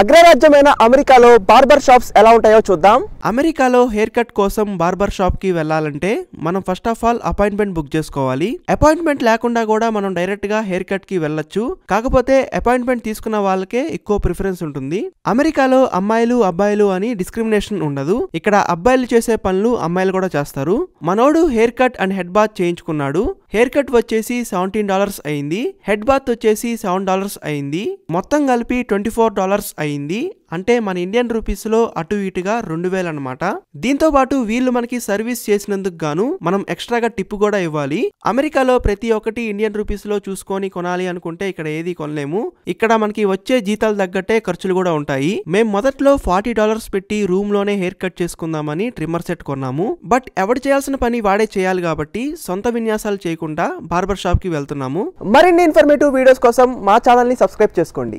అగ్రరాజ్యమైన అమెరికాలో barber shops ఎలా ఉంటాయో చూద్దాం అమెరికాలో హెయిర్ కట్ కోసం బార్బర్ షాప్ కి వెళ్ళాలంటే మనం first of all appointment book చేసుకోవాలి అపాయింట్మెంట్ లేకుండా కూడా మనం డైరెక్ట్ గా హెయిర్ కట్ కి వెళ్ళొచ్చు కాకపోతే అపాయింట్మెంట్ తీసుకున్న వాళ్ళకే ఎక్కువ ప్రిఫరెన్స్ ఉంటుంది అమెరికాలో అమ్మాయిలు అబ్బాయిలు అని డిస్క్రిమినేషన్ ఉండదు ఇక్కడ అబ్బాయిలు చేసే పనులు అమ్మాయిలు కూడా చేస్తారు మనోడు hair cut and head bath చేయించుకున్నాడు హెయిర్ కట్ వచ్చేసి సెవెంటీన్ డాలర్స్ అయింది హెడ్ బాత్ వచ్చేసి సెవెన్ డాలర్స్ అయింది మొత్తం కలిపి ట్వంటీ ఫోర్ డాలర్స్ అయింది అంటే మన ఇండియన్ రూపీస్లో అటు ఇటుగా రెండు వేలు అనమాట దీంతో పాటు వీళ్ళు మనకి సర్వీస్ చేసినందుకు గాను మనం ఎక్స్ట్రాగా టిప్ కూడా ఇవ్వాలి అమెరికాలో ప్రతి ఒక్కటి ఇండియన్ రూపీస్ లో చూసుకొని కొనాలి అనుకుంటే ఇక్కడ ఏది కొనలేము ఇక్కడ మనకి వచ్చే జీతాలు తగ్గట్టే ఖర్చులు కూడా ఉంటాయి మేము మొదట్లో ఫార్టీ డాలర్స్ పెట్టి రూమ్ లోనే హెయిర్ కట్ చేసుకుందామని ట్రిమ్మర్ సెట్ కొన్నాము బట్ ఎవడు చేయాల్సిన పని వాడే చేయాలి కాబట్టి సొంత విన్యాసాలు చేయకుండా బార్బర్ షాప్ కి వెళ్తున్నాము మరిన్ని ఇన్ఫర్మేటివ్ వీడియోస్ కోసం మా ఛానల్ ని సబ్స్క్రైబ్ చేసుకోండి